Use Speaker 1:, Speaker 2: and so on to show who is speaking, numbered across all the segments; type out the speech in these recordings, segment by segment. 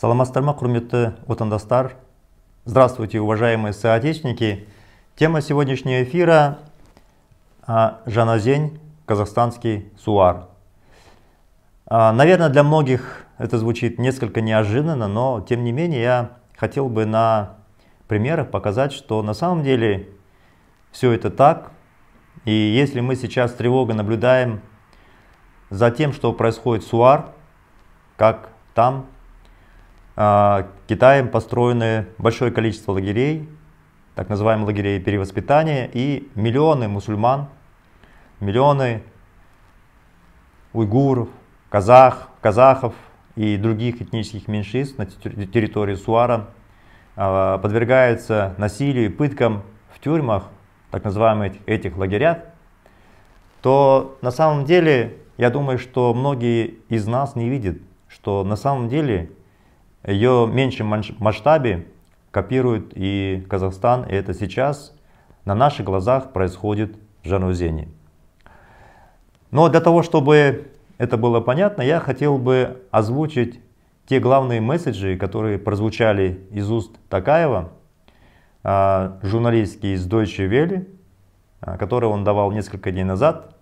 Speaker 1: Саламастарма, құрметті отандастар! Здравствуйте, уважаемые соотечественники! Тема сегодняшнего эфира а, – Жаназень, казахстанский суар. А, наверное, для многих это звучит несколько неожиданно, но тем не менее я хотел бы на примерах показать, что на самом деле все это так. И если мы сейчас тревога наблюдаем за тем, что происходит в Суар, как там, а, Китаем построены большое количество лагерей, так называемые лагерей перевоспитания, и миллионы мусульман, миллионы уйгуров, казах, казахов и других этнических меньшинств на территории Суара а, подвергаются насилию и пыткам в тюрьмах, так называемых этих лагерях, то на самом деле я думаю, что многие из нас не видят, что на самом деле ее в меньшем масштабе копируют и Казахстан, и это сейчас на наших глазах происходит в Жанузене. Но для того, чтобы это было понятно, я хотел бы озвучить те главные месседжи, которые прозвучали из уст Такаева, а, журналистки из Deutsche Welle, а, который он давал несколько дней назад,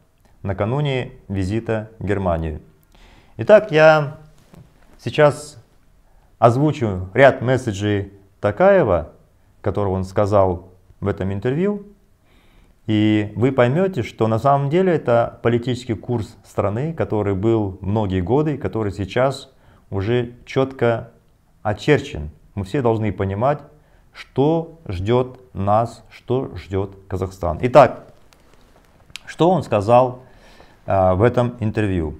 Speaker 1: накануне визита в Германию. Итак, я сейчас озвучу ряд месседжей Такаева, которые он сказал в этом интервью, и вы поймете, что на самом деле это политический курс страны, который был многие годы, который сейчас уже четко очерчен. Мы все должны понимать, что ждет нас, что ждет Казахстан. Итак, что он сказал э, в этом интервью?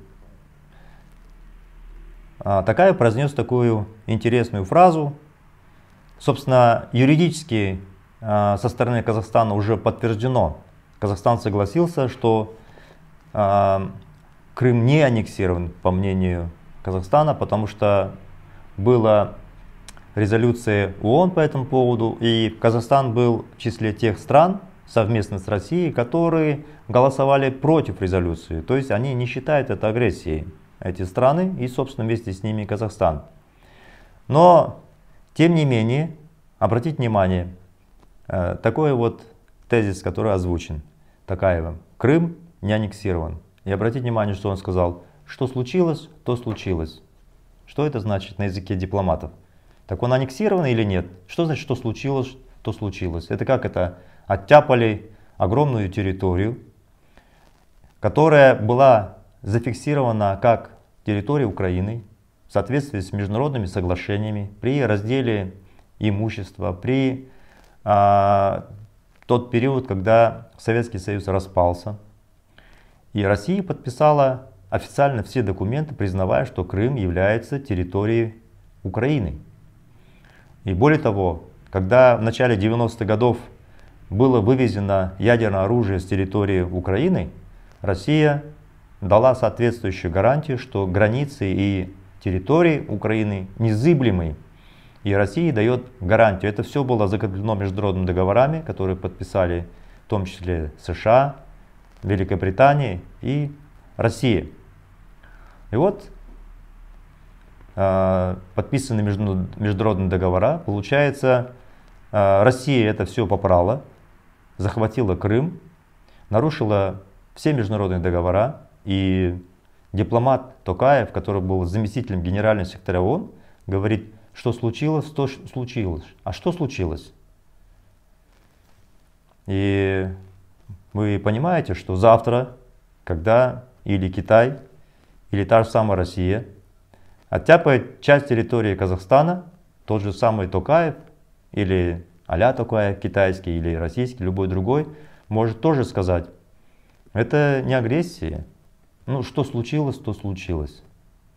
Speaker 1: А, такая произнес такую интересную фразу. Собственно, юридически а, со стороны Казахстана уже подтверждено. Казахстан согласился, что а, Крым не аннексирован, по мнению Казахстана, потому что была резолюция ООН по этому поводу, и Казахстан был в числе тех стран, совместно с Россией, которые голосовали против резолюции, то есть они не считают это агрессией эти страны и, собственно, вместе с ними Казахстан. Но, тем не менее, обратить внимание, э, такой вот тезис, который озвучен Такаевым. Крым не аннексирован. И обратите внимание, что он сказал, что случилось, то случилось. Что это значит на языке дипломатов? Так он аннексирован или нет? Что значит, что случилось, то случилось? Это как это? Оттяпали огромную территорию, которая была зафиксирована как территория Украины в соответствии с международными соглашениями при разделе имущества, при а, тот период, когда Советский Союз распался. И Россия подписала официально все документы, признавая, что Крым является территорией Украины. И более того, когда в начале 90-х годов было вывезено ядерное оружие с территории Украины, Россия дала соответствующую гарантию, что границы и территории Украины незыблемы. И Россия дает гарантию. Это все было закреплено международными договорами, которые подписали в том числе США, Великобритания и Россия. И вот а, подписаны международные договора. Получается, а, Россия это все попрала, захватила Крым, нарушила все международные договора, и дипломат Токаев, который был заместителем генерального секретаря ООН, говорит, что случилось, то случилось. А что случилось? И вы понимаете, что завтра, когда или Китай, или та же самая Россия оттяпает часть территории Казахстана, тот же самый Токаев или Аля Токаев китайский или российский, любой другой, может тоже сказать, это не агрессия, ну, что случилось, то случилось.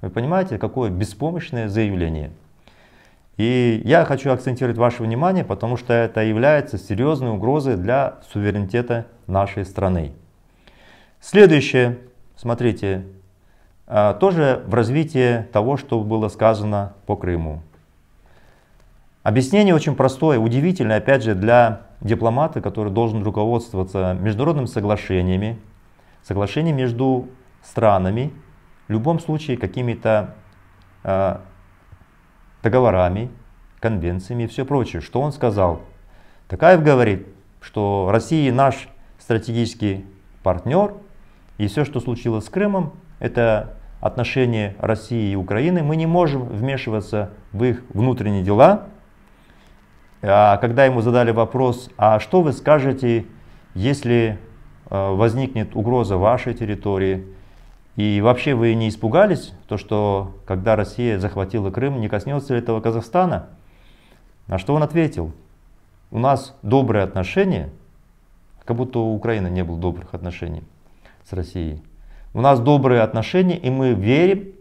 Speaker 1: Вы понимаете, какое беспомощное заявление. И я хочу акцентировать ваше внимание, потому что это является серьезной угрозой для суверенитета нашей страны. Следующее, смотрите, а, тоже в развитии того, что было сказано по Крыму. Объяснение очень простое, удивительное, опять же, для дипломата, который должен руководствоваться международными соглашениями, соглашениями между странами, в любом случае какими-то э, договорами, конвенциями и все прочее. Что он сказал? Такаев говорит, что Россия наш стратегический партнер, и все, что случилось с Крымом, это отношения России и Украины. Мы не можем вмешиваться в их внутренние дела. А когда ему задали вопрос, а что вы скажете, если а, возникнет угроза вашей территории, и вообще вы не испугались, то что когда Россия захватила Крым, не коснется ли этого Казахстана? На что он ответил, у нас добрые отношения, как будто у Украины не было добрых отношений с Россией. У нас добрые отношения, и мы верим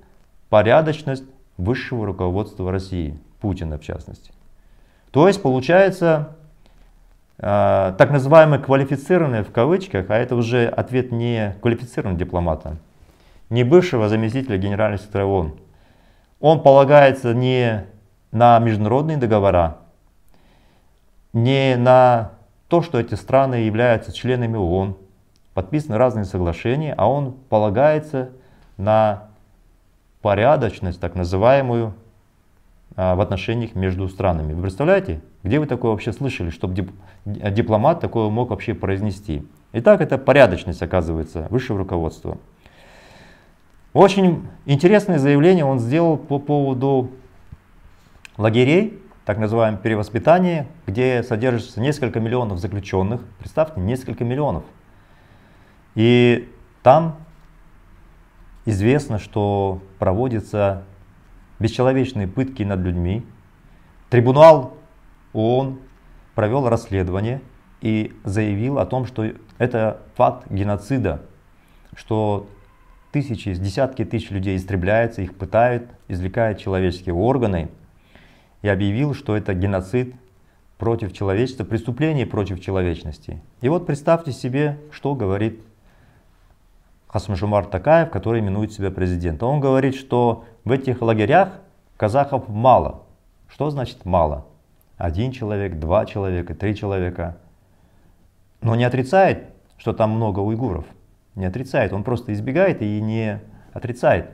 Speaker 1: в порядочность высшего руководства России, Путина в частности. То есть получается э, так называемые квалифицированные в кавычках, а это уже ответ не квалифицированного дипломата, не бывшего заместителя генерального секретаря ООН. Он полагается не на международные договора, не на то, что эти страны являются членами ООН, подписаны разные соглашения, а он полагается на порядочность, так называемую, а, в отношениях между странами. Вы представляете, где вы такое вообще слышали, чтобы дипломат такое мог вообще произнести? Итак, это порядочность, оказывается, высшего руководства. Очень интересное заявление он сделал по поводу лагерей, так называемого перевоспитания, где содержится несколько миллионов заключенных. Представьте, несколько миллионов. И там известно, что проводятся бесчеловечные пытки над людьми. Трибунал ООН провел расследование и заявил о том, что это факт геноцида, что тысячи, десятки тысяч людей истребляется, их пытают, извлекают человеческие органы. И объявил, что это геноцид против человечества, преступление против человечности. И вот представьте себе, что говорит Хасмжумар Такаев, который именует себя президентом. Он говорит, что в этих лагерях казахов мало. Что значит мало? Один человек, два человека, три человека. Но не отрицает, что там много уйгуров – не отрицает, он просто избегает и не отрицает.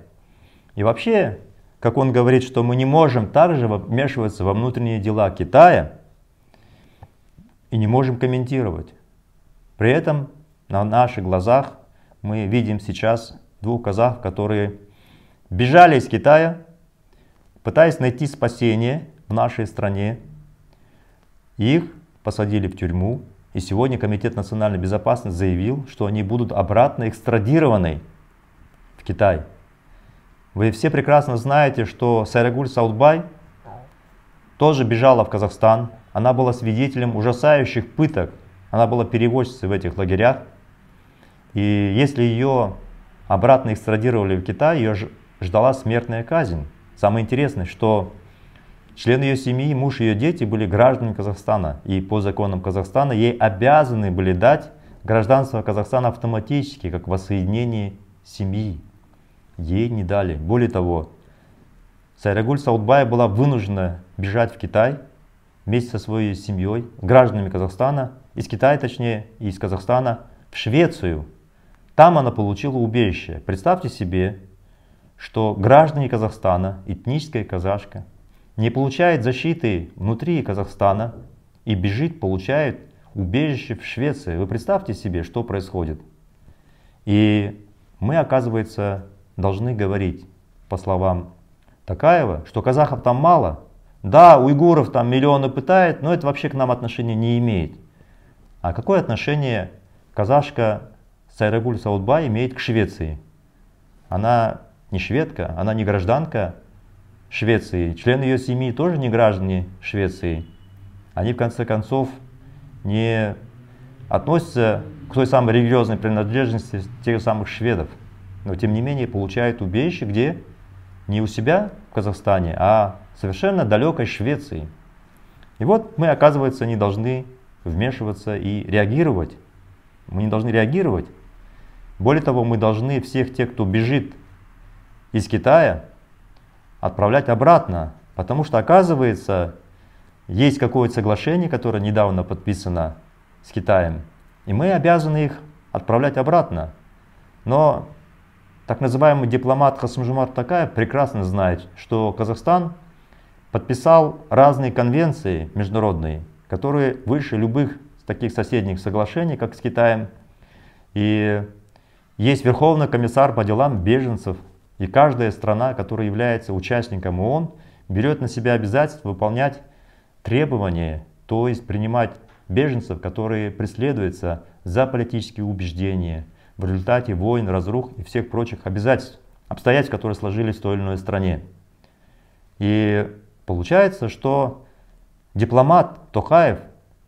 Speaker 1: И вообще, как он говорит, что мы не можем также вмешиваться во внутренние дела Китая и не можем комментировать. При этом на наших глазах мы видим сейчас двух казах, которые бежали из Китая, пытаясь найти спасение в нашей стране. Их посадили в тюрьму, и сегодня Комитет национальной безопасности заявил, что они будут обратно экстрадированы в Китай. Вы все прекрасно знаете, что Сайрагуль Саудбай тоже бежала в Казахстан. Она была свидетелем ужасающих пыток. Она была перевозчицей в этих лагерях. И если ее обратно экстрадировали в Китай, ее ждала смертная казнь. Самое интересное, что Члены ее семьи, муж и ее дети были гражданами Казахстана, и по законам Казахстана ей обязаны были дать гражданство Казахстана автоматически, как воссоединение семьи. Ей не дали. Более того, Сайрагуль Саудбай была вынуждена бежать в Китай вместе со своей семьей, гражданами Казахстана, из Китая точнее, и из Казахстана, в Швецию. Там она получила убежище. Представьте себе, что граждане Казахстана, этническая казашка, не получает защиты внутри Казахстана и бежит, получает убежище в Швеции. Вы представьте себе, что происходит. И мы, оказывается, должны говорить, по словам Такаева, что казахов там мало. Да, уйгуров там миллионы пытает, но это вообще к нам отношения не имеет. А какое отношение казашка Сайрагуль Саудбай имеет к Швеции? Она не шведка, она не гражданка, Швеции. Члены ее семьи тоже не граждане Швеции. Они, в конце концов, не относятся к той самой религиозной принадлежности тех самых шведов. Но, тем не менее, получают убежище, где не у себя в Казахстане, а совершенно далекой Швеции. И вот мы, оказывается, не должны вмешиваться и реагировать. Мы не должны реагировать. Более того, мы должны всех тех, кто бежит из Китая, отправлять обратно, потому что, оказывается, есть какое-то соглашение, которое недавно подписано с Китаем, и мы обязаны их отправлять обратно. Но так называемый дипломат Хасмжумар такая прекрасно знает, что Казахстан подписал разные конвенции международные, которые выше любых таких соседних соглашений, как с Китаем. И есть Верховный комиссар по делам беженцев и каждая страна, которая является участником ООН, берет на себя обязательство выполнять требования, то есть принимать беженцев, которые преследуются за политические убеждения в результате войн, разрух и всех прочих обязательств, обстоятельств, которые сложились в той или иной стране. И получается, что дипломат Тохаев,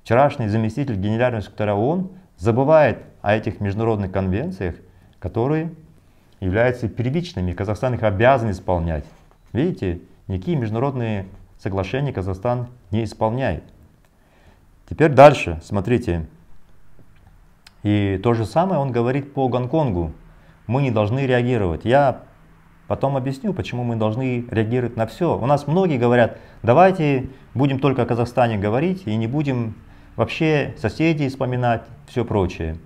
Speaker 1: вчерашний заместитель генерального секретаря ООН, забывает о этих международных конвенциях, которые являются первичными, Казахстан их обязан исполнять. Видите, никакие международные соглашения Казахстан не исполняет. Теперь дальше, смотрите. И то же самое он говорит по Гонконгу. Мы не должны реагировать. Я потом объясню, почему мы должны реагировать на все. У нас многие говорят, давайте будем только о Казахстане говорить и не будем вообще соседей вспоминать, все прочее.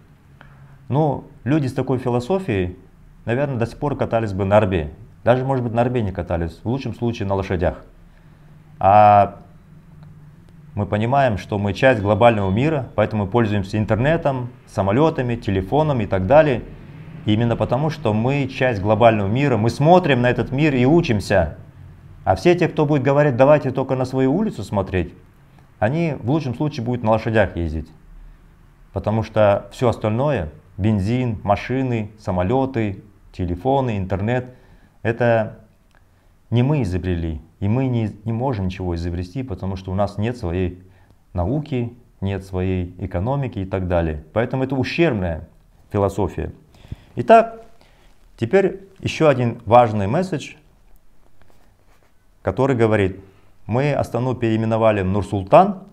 Speaker 1: Но люди с такой философией, наверное, до сих пор катались бы на орбе, Даже, может быть, на орбе не катались, в лучшем случае на лошадях. А мы понимаем, что мы часть глобального мира, поэтому мы пользуемся интернетом, самолетами, телефоном и так далее. И именно потому, что мы часть глобального мира, мы смотрим на этот мир и учимся. А все те, кто будет говорить, давайте только на свою улицу смотреть, они в лучшем случае будут на лошадях ездить. Потому что все остальное, бензин, машины, самолеты, телефоны, интернет. Это не мы изобрели, и мы не, не можем ничего изобрести, потому что у нас нет своей науки, нет своей экономики и так далее. Поэтому это ущербная философия. Итак, теперь еще один важный месседж, который говорит, мы Астану переименовали в Нурсултан,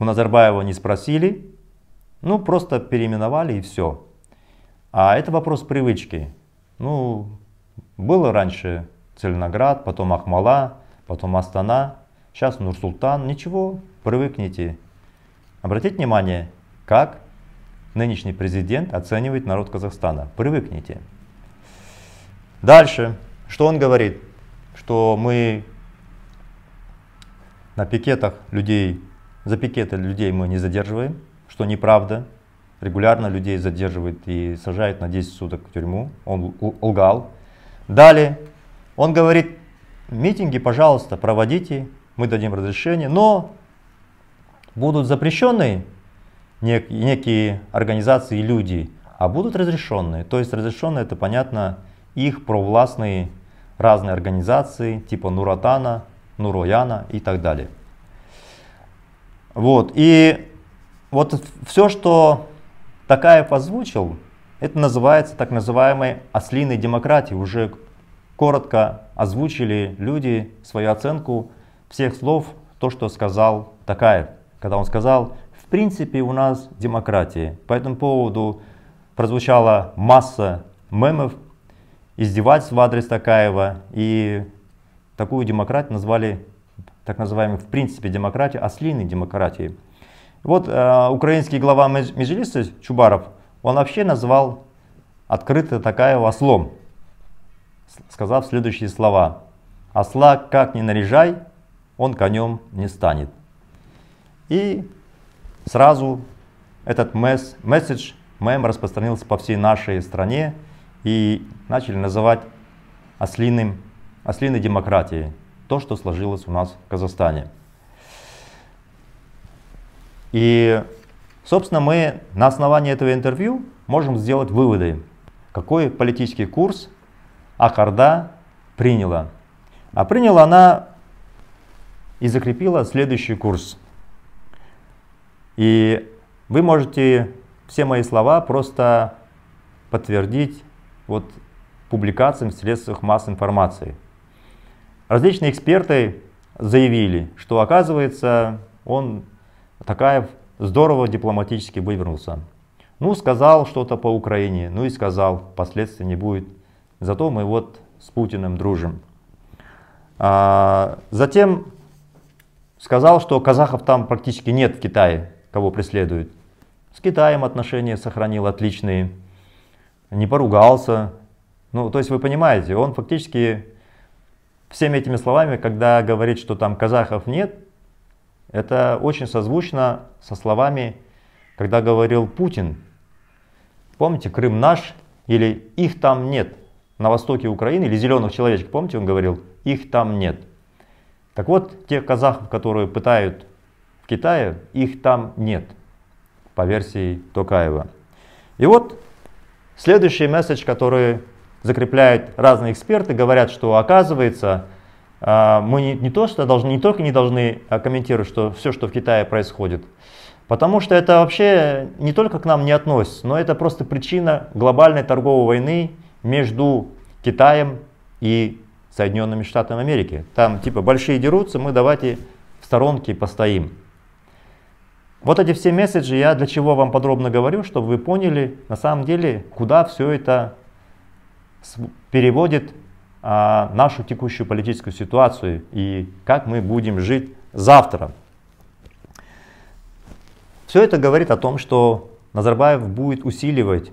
Speaker 1: у Назарбаева не спросили, ну просто переименовали и все. А это вопрос привычки. Ну, было раньше Целиноград, потом Ахмала, потом Астана, сейчас Нур-Султан. Ничего, привыкните. Обратите внимание, как нынешний президент оценивает народ Казахстана. Привыкните. Дальше, что он говорит? Что мы на пикетах людей, за пикеты людей мы не задерживаем, что неправда регулярно людей задерживает и сажает на 10 суток в тюрьму. Он лгал. Далее он говорит, митинги, пожалуйста, проводите, мы дадим разрешение, но будут запрещены нек некие организации и люди, а будут разрешенные. То есть разрешенные это, понятно, их провластные разные организации, типа Нуратана, Нурояна и так далее. Вот, и вот все, что Такаев озвучил, это называется так называемой ослиной демократией. Уже коротко озвучили люди свою оценку всех слов, то, что сказал Такаев, когда он сказал, в принципе у нас демократия. По этому поводу прозвучала масса мемов, издевательств в адрес Такаева, и такую демократию назвали так называемой в принципе демократией, ослиной демократией. Вот э, украинский глава Межлиса Чубаров, он вообще назвал открыто такая ослом, сказав следующие слова. «Осла как ни наряжай, он конем не станет». И сразу этот месс, месседж, мем распространился по всей нашей стране и начали называть ослиным, ослиной демократией то, что сложилось у нас в Казахстане. И, собственно, мы на основании этого интервью можем сделать выводы, какой политический курс Акарда приняла. А приняла она и закрепила следующий курс. И вы можете все мои слова просто подтвердить вот публикациям в средствах массовой информации. Различные эксперты заявили, что оказывается он Такаев здорово дипломатически вывернулся. Ну, сказал что-то по Украине, ну и сказал, последствий не будет. Зато мы вот с Путиным дружим. А, затем сказал, что казахов там практически нет в Китае, кого преследуют. С Китаем отношения сохранил отличные, не поругался. Ну, то есть вы понимаете, он фактически всеми этими словами, когда говорит, что там казахов нет, это очень созвучно со словами, когда говорил Путин, помните, Крым наш или их там нет на востоке Украины, или зеленых человечек, помните, он говорил, их там нет. Так вот, тех казахов, которые пытают в Китае, их там нет, по версии Токаева. И вот следующий месседж, который закрепляют разные эксперты, говорят, что оказывается а, мы не, не то что должны, не только не должны а, комментировать, что все, что в Китае происходит, потому что это вообще не только к нам не относится, но это просто причина глобальной торговой войны между Китаем и Соединенными Штатами Америки. Там типа большие дерутся, мы давайте в сторонке постоим. Вот эти все месседжи я для чего вам подробно говорю, чтобы вы поняли на самом деле, куда все это переводит а, нашу текущую политическую ситуацию и как мы будем жить завтра. Все это говорит о том, что Назарбаев будет усиливать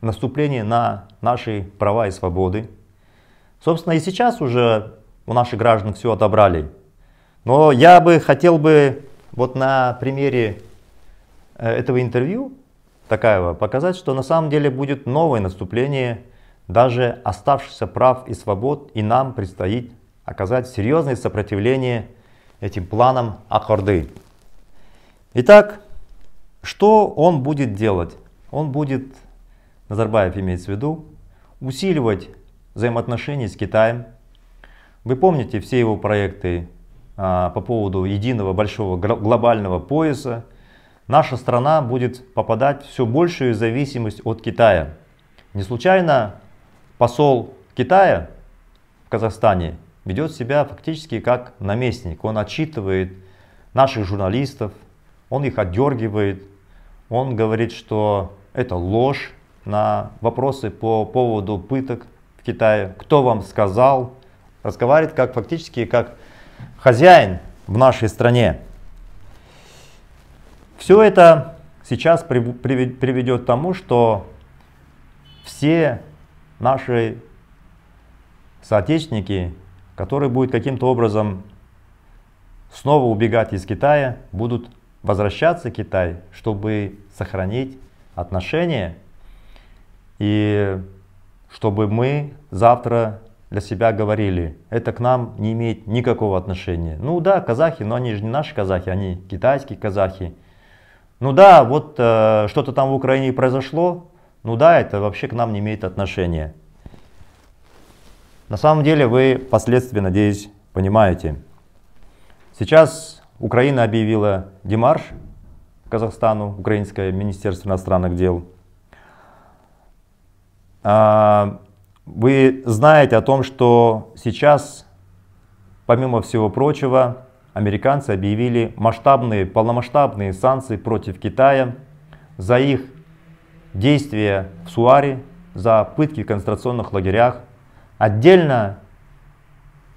Speaker 1: наступление на наши права и свободы. Собственно, и сейчас уже у наших граждан все отобрали. Но я бы хотел бы вот на примере э, этого интервью Такаева показать, что на самом деле будет новое наступление даже оставшихся прав и свобод и нам предстоит оказать серьезное сопротивление этим планам Акхорды. Итак, что он будет делать? Он будет, Назарбаев имеет в виду, усиливать взаимоотношения с Китаем. Вы помните все его проекты а, по поводу единого большого глобального пояса. Наша страна будет попадать все большую зависимость от Китая. Не случайно посол Китая в Казахстане ведет себя фактически как наместник. Он отчитывает наших журналистов, он их отдергивает, он говорит, что это ложь на вопросы по поводу пыток в Китае. Кто вам сказал? Разговаривает как фактически как хозяин в нашей стране. Все это сейчас приведет к тому, что все наши соотечественники, которые будут каким-то образом снова убегать из Китая, будут возвращаться в Китай, чтобы сохранить отношения и чтобы мы завтра для себя говорили, это к нам не имеет никакого отношения. Ну да, казахи, но они же не наши казахи, они китайские казахи. Ну да, вот э, что-то там в Украине произошло, ну да, это вообще к нам не имеет отношения. На самом деле вы последствия, надеюсь, понимаете. Сейчас Украина объявила демарш Казахстану, Украинское министерство иностранных дел. А, вы знаете о том, что сейчас, помимо всего прочего, американцы объявили масштабные, полномасштабные санкции против Китая за их действия в Суаре, за пытки в концентрационных лагерях. Отдельно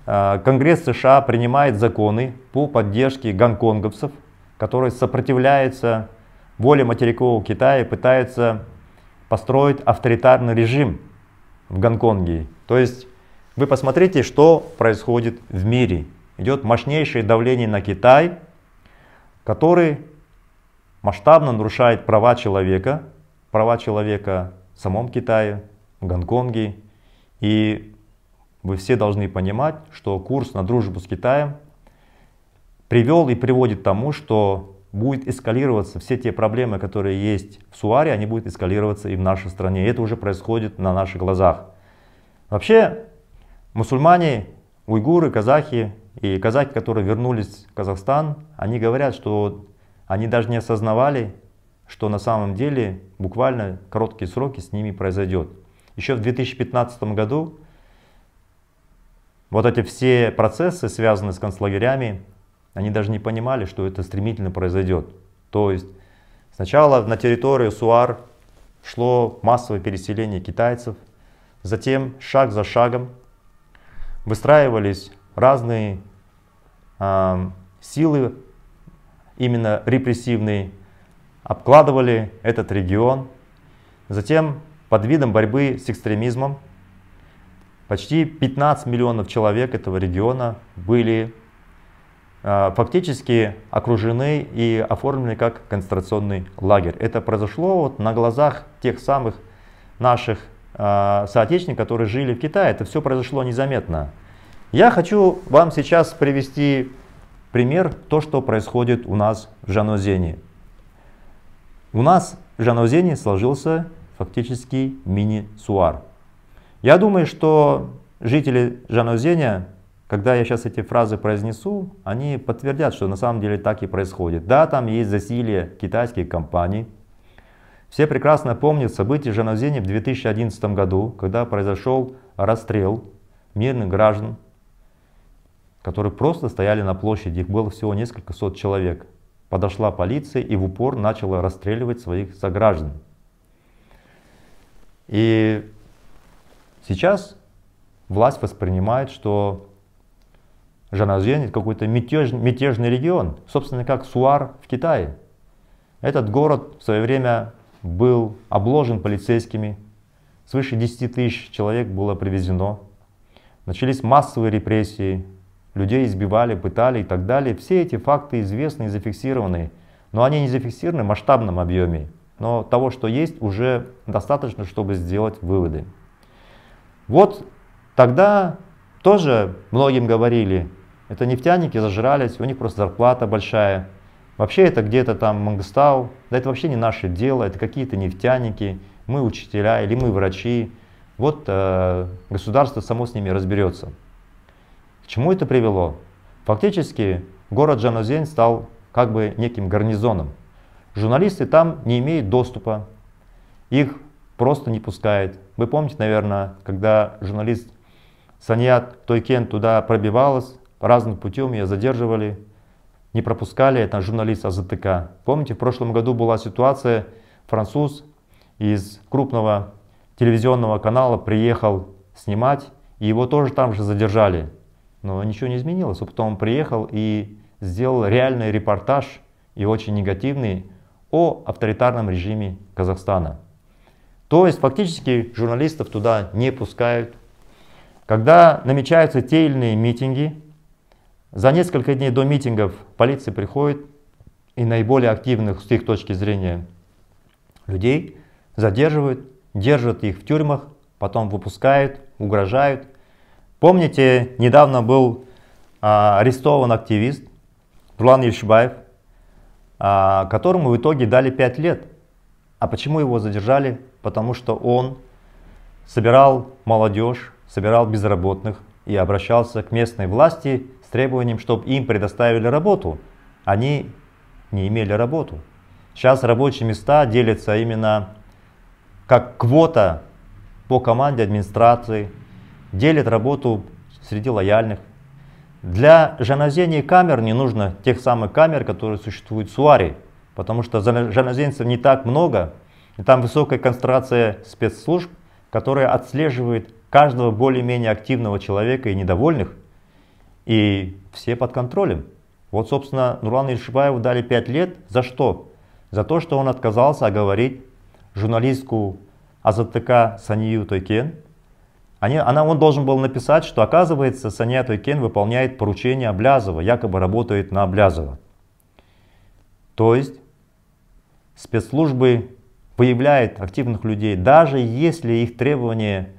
Speaker 1: э, Конгресс США принимает законы по поддержке гонконговцев, которые сопротивляются воле материкового Китая и пытаются построить авторитарный режим в Гонконге. То есть вы посмотрите, что происходит в мире. Идет мощнейшее давление на Китай, который масштабно нарушает права человека, права человека в самом Китае, в Гонконге. И вы все должны понимать, что курс на дружбу с Китаем привел и приводит к тому, что будет эскалироваться все те проблемы, которые есть в Суаре, они будут эскалироваться и в нашей стране. И это уже происходит на наших глазах. Вообще, мусульмане, уйгуры, казахи и казахи, которые вернулись в Казахстан, они говорят, что они даже не осознавали что на самом деле буквально короткие сроки с ними произойдет. Еще в 2015 году вот эти все процессы, связанные с концлагерями, они даже не понимали, что это стремительно произойдет. То есть сначала на территорию Суар шло массовое переселение китайцев, затем шаг за шагом выстраивались разные э, силы, именно репрессивные, обкладывали этот регион. Затем под видом борьбы с экстремизмом почти 15 миллионов человек этого региона были а, фактически окружены и оформлены как концентрационный лагерь. Это произошло вот на глазах тех самых наших э, соотечественников, которые жили в Китае. Это все произошло незаметно. Я хочу вам сейчас привести пример то, что происходит у нас в Жанозене. У нас в Жанаузене сложился фактически мини-суар. Я думаю, что жители Жанаузеня, когда я сейчас эти фразы произнесу, они подтвердят, что на самом деле так и происходит. Да, там есть засилие китайских компаний. Все прекрасно помнят события в Жанаузене в 2011 году, когда произошел расстрел мирных граждан, которые просто стояли на площади. Их было всего несколько сот человек. Подошла полиция и в упор начала расстреливать своих сограждан. И сейчас власть воспринимает, что Жаназен это какой-то мятеж, мятежный регион, собственно, как Суар в Китае. Этот город в свое время был обложен полицейскими, свыше 10 тысяч человек было привезено, начались массовые репрессии, Людей избивали, пытали и так далее. Все эти факты известны и зафиксированы, но они не зафиксированы в масштабном объеме. Но того, что есть, уже достаточно, чтобы сделать выводы. Вот тогда тоже многим говорили, это нефтяники зажрались, у них просто зарплата большая. Вообще это где-то там Мангстау, да это вообще не наше дело, это какие-то нефтяники, мы учителя или мы врачи. Вот э, государство само с ними разберется чему это привело? Фактически город Джанузейн стал как бы неким гарнизоном. Журналисты там не имеют доступа, их просто не пускают. Вы помните, наверное, когда журналист Саньят Тойкен туда пробивалась, разным путем ее задерживали, не пропускали, это журналист АЗТК. Помните, в прошлом году была ситуация, француз из крупного телевизионного канала приехал снимать, и его тоже там же задержали. Но ничего не изменилось. Потом он приехал и сделал реальный репортаж, и очень негативный, о авторитарном режиме Казахстана. То есть фактически журналистов туда не пускают. Когда намечаются те или иные митинги, за несколько дней до митингов полиция приходит и наиболее активных с их точки зрения людей задерживают, держат их в тюрьмах, потом выпускают, угрожают Помните, недавно был а, арестован активист Нурлан Ильшбаев, а, которому в итоге дали 5 лет. А почему его задержали? Потому что он собирал молодежь, собирал безработных и обращался к местной власти с требованием, чтобы им предоставили работу. Они не имели работу. Сейчас рабочие места делятся именно как квота по команде администрации, делит работу среди лояльных. Для жанозения камер не нужно тех самых камер, которые существуют в Суаре, потому что жанозенцев не так много, и там высокая концентрация спецслужб, которая отслеживает каждого более-менее активного человека и недовольных, и все под контролем. Вот, собственно, Нурлану Ильшибаеву дали 5 лет. За что? За то, что он отказался оговорить журналистку АЗТК Санию Тойкен, они, она, он должен был написать, что оказывается Саньято Кен выполняет поручение Облязова, якобы работает на Облязова. То есть спецслужбы выявляют активных людей, даже если их требования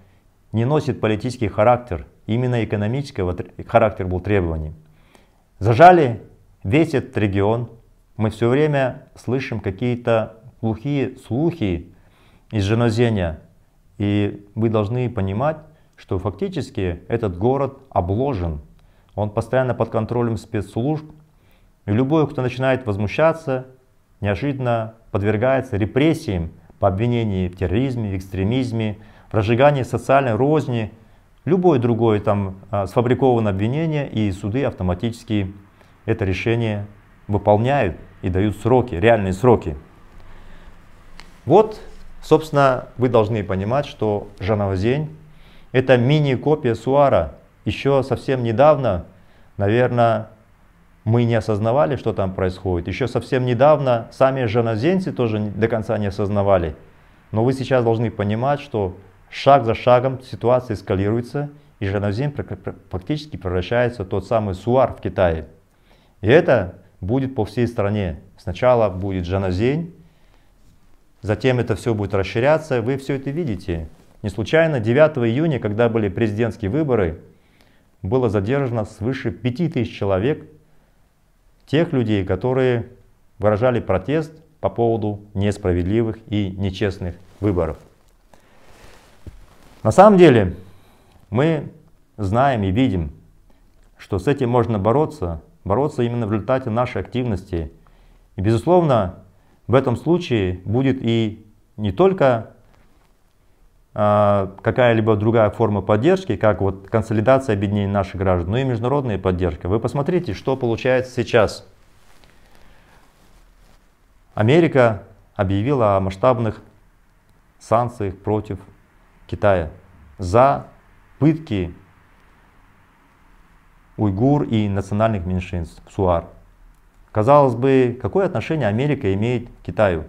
Speaker 1: не носят политический характер, именно экономического характер был требованием. Зажали весь этот регион, мы все время слышим какие-то глухие слухи из Женозения, и вы должны понимать, что фактически этот город обложен. Он постоянно под контролем спецслужб. И любой, кто начинает возмущаться, неожиданно подвергается репрессиям по обвинению в терроризме, в экстремизме, в разжигании социальной розни, любое другое там а, сфабрикованное обвинение, и суды автоматически это решение выполняют и дают сроки, реальные сроки. Вот, собственно, вы должны понимать, что Жанавзень это мини-копия Суара. Еще совсем недавно, наверное, мы не осознавали, что там происходит. Еще совсем недавно сами жаноземцы тоже до конца не осознавали. Но вы сейчас должны понимать, что шаг за шагом ситуация эскалируется, и жанозем фактически превращается в тот самый Суар в Китае. И это будет по всей стране. Сначала будет жанозень, затем это все будет расширяться, вы все это видите. Не случайно 9 июня, когда были президентские выборы, было задержано свыше 5000 человек, тех людей, которые выражали протест по поводу несправедливых и нечестных выборов. На самом деле мы знаем и видим, что с этим можно бороться, бороться именно в результате нашей активности. И, безусловно, в этом случае будет и не только а, какая-либо другая форма поддержки, как вот консолидация объединения наших граждан, ну и международная поддержка. Вы посмотрите, что получается сейчас. Америка объявила о масштабных санкциях против Китая за пытки уйгур и национальных меньшинств, суар. Казалось бы, какое отношение Америка имеет к Китаю?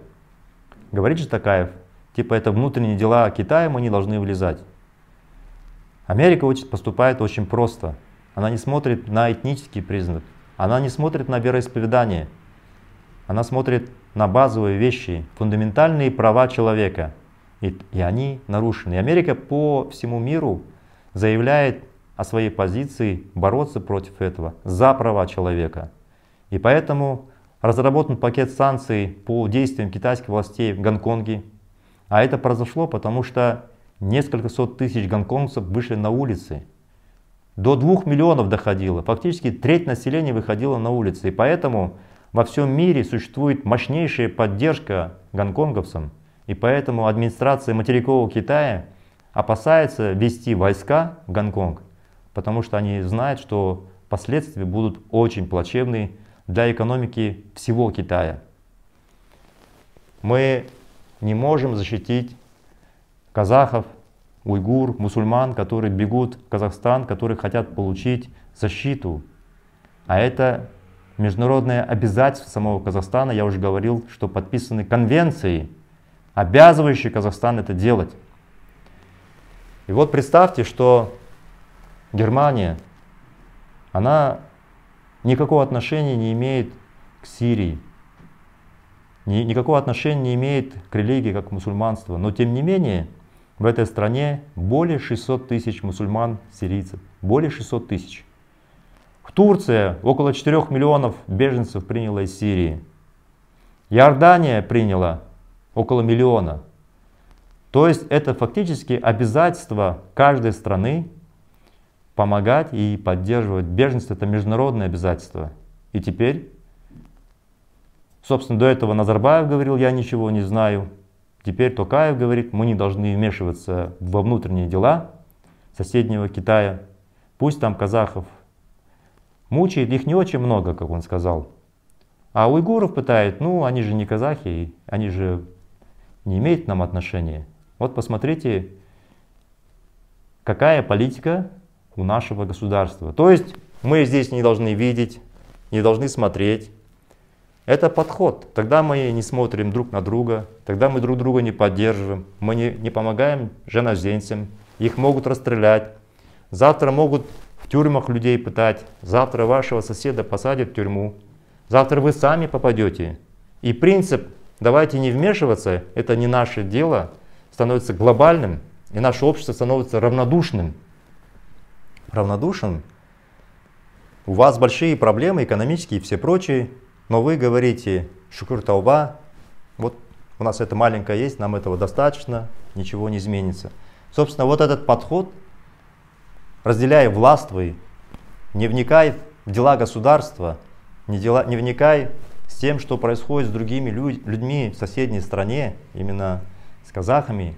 Speaker 1: Говорит же Такаев, Типа это внутренние дела Китая, мы не должны влезать. Америка очень, поступает очень просто. Она не смотрит на этнический признак, она не смотрит на вероисповедание. Она смотрит на базовые вещи, фундаментальные права человека. И, и они нарушены. И Америка по всему миру заявляет о своей позиции бороться против этого, за права человека. И поэтому разработан пакет санкций по действиям китайских властей в Гонконге, а это произошло, потому что несколько сот тысяч гонконгцев вышли на улицы. До двух миллионов доходило. Фактически треть населения выходила на улицы. И поэтому во всем мире существует мощнейшая поддержка гонконговцам. И поэтому администрация материкового Китая опасается вести войска в Гонконг, потому что они знают, что последствия будут очень плачевные для экономики всего Китая. Мы не можем защитить казахов, уйгур, мусульман, которые бегут в Казахстан, которые хотят получить защиту. А это международное обязательство самого Казахстана. Я уже говорил, что подписаны конвенции, обязывающие Казахстан это делать. И вот представьте, что Германия, она никакого отношения не имеет к Сирии, ни, никакого отношения не имеет к религии, как к мусульманству. Но тем не менее, в этой стране более 600 тысяч мусульман-сирийцев. Более 600 тысяч. В Турции около 4 миллионов беженцев приняла из Сирии. Иордания приняла около миллиона. То есть это фактически обязательство каждой страны помогать и поддерживать беженцев. Это международное обязательство. И теперь Собственно, до этого Назарбаев говорил, я ничего не знаю. Теперь Токаев говорит, мы не должны вмешиваться во внутренние дела соседнего Китая. Пусть там казахов мучает, их не очень много, как он сказал. А уйгуров пытают, ну они же не казахи, они же не имеют к нам отношения. Вот посмотрите, какая политика у нашего государства. То есть мы здесь не должны видеть, не должны смотреть, это подход. Тогда мы не смотрим друг на друга, тогда мы друг друга не поддерживаем, мы не, не помогаем женоземцам, их могут расстрелять. Завтра могут в тюрьмах людей пытать, завтра вашего соседа посадят в тюрьму, завтра вы сами попадете. И принцип «давайте не вмешиваться, это не наше дело» становится глобальным, и наше общество становится равнодушным. Равнодушен? У вас большие проблемы экономические и все прочие – но вы говорите шукур тауба, вот у нас это маленькое есть, нам этого достаточно, ничего не изменится. Собственно, вот этот подход, разделяя властвуй, не вникай в дела государства, не, дела, не вникай с тем, что происходит с другими людь, людьми в соседней стране, именно с казахами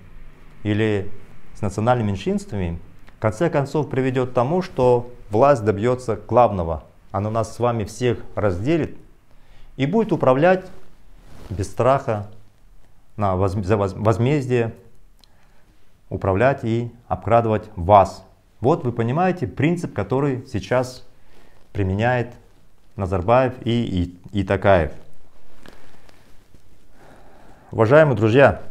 Speaker 1: или с национальными меньшинствами, в конце концов приведет к тому, что власть добьется главного. Она нас с вами всех разделит, и будет управлять без страха на воз, за воз, возмездие, управлять и обкрадывать вас. Вот вы понимаете принцип, который сейчас применяет Назарбаев и, и, и Такаев. Уважаемые друзья,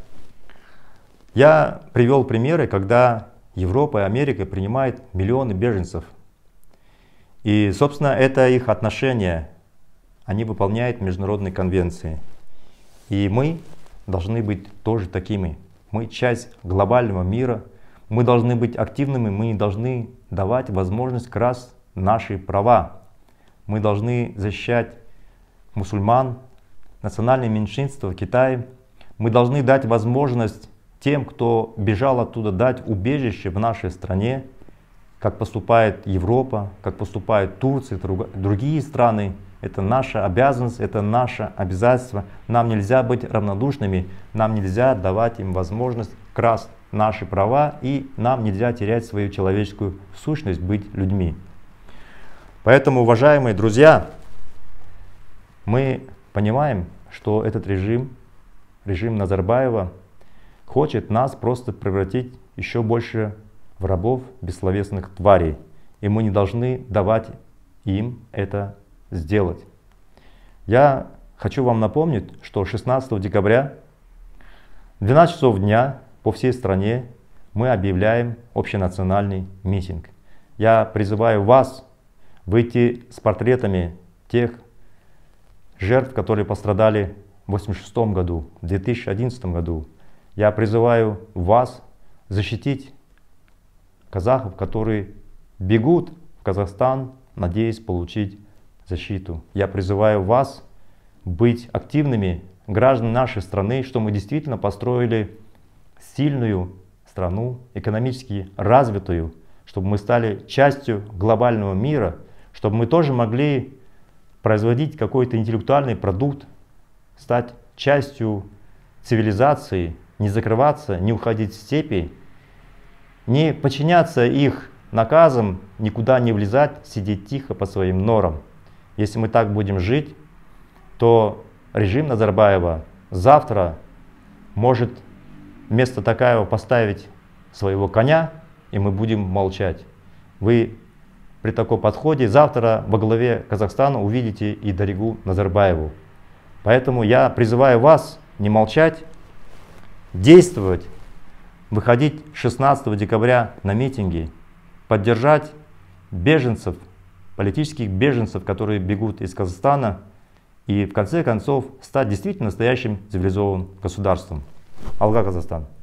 Speaker 1: я привел примеры, когда Европа и Америка принимают миллионы беженцев. И, собственно, это их отношение они выполняют международные конвенции. И мы должны быть тоже такими. Мы часть глобального мира, мы должны быть активными, мы должны давать возможность как раз наши права. Мы должны защищать мусульман, национальные меньшинства в Китае. Мы должны дать возможность тем, кто бежал оттуда, дать убежище в нашей стране, как поступает Европа, как поступает Турция, другие страны это наша обязанность, это наше обязательство. Нам нельзя быть равнодушными, нам нельзя давать им возможность красть наши права, и нам нельзя терять свою человеческую сущность, быть людьми. Поэтому, уважаемые друзья, мы понимаем, что этот режим, режим Назарбаева, хочет нас просто превратить еще больше в рабов бессловесных тварей. И мы не должны давать им это сделать. Я хочу вам напомнить, что 16 декабря 12 часов дня по всей стране мы объявляем общенациональный митинг. Я призываю вас выйти с портретами тех жертв, которые пострадали в 1986 году, в 2011 году. Я призываю вас защитить казахов, которые бегут в Казахстан, надеясь получить защиту. Я призываю вас быть активными граждан нашей страны, что мы действительно построили сильную страну, экономически развитую, чтобы мы стали частью глобального мира, чтобы мы тоже могли производить какой-то интеллектуальный продукт, стать частью цивилизации, не закрываться, не уходить в степи, не подчиняться их наказам, никуда не влезать, сидеть тихо по своим норам. Если мы так будем жить, то режим Назарбаева завтра может вместо Такаева поставить своего коня, и мы будем молчать. Вы при таком подходе завтра во главе Казахстана увидите и Даригу Назарбаеву. Поэтому я призываю вас не молчать, действовать, выходить 16 декабря на митинги, поддержать беженцев – политических беженцев, которые бегут из Казахстана и в конце концов стать действительно настоящим цивилизованным государством. Алга, Казахстан.